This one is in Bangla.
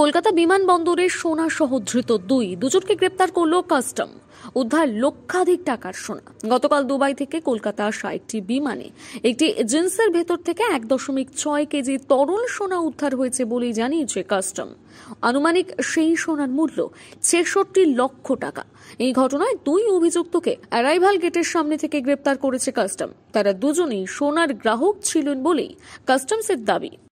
কলকাতা বিমানবন্দরের সোনা ধৃত দুই দুজনকে গ্রেপ্তার করল কাস্টম উদ্ধার লক্ষাধিক টাকার সোনা গতকাল দুবাই থেকে কলকাতা আসা একটি বিমানে একটি জিন্সের ভেতর থেকে এক দশমিক ছয় কেজি তরল সোনা উদ্ধার হয়েছে বলেই জানিয়েছে কাস্টম আনুমানিক সেই সোনার মূল্য ছেষট্টি লক্ষ টাকা এই ঘটনায় দুই অভিযুক্তকে অ্যারাইভাল গেটের সামনে থেকে গ্রেপ্তার করেছে কাস্টম তারা দুজনেই সোনার গ্রাহক ছিলেন বলেই কাস্টমসের দাবি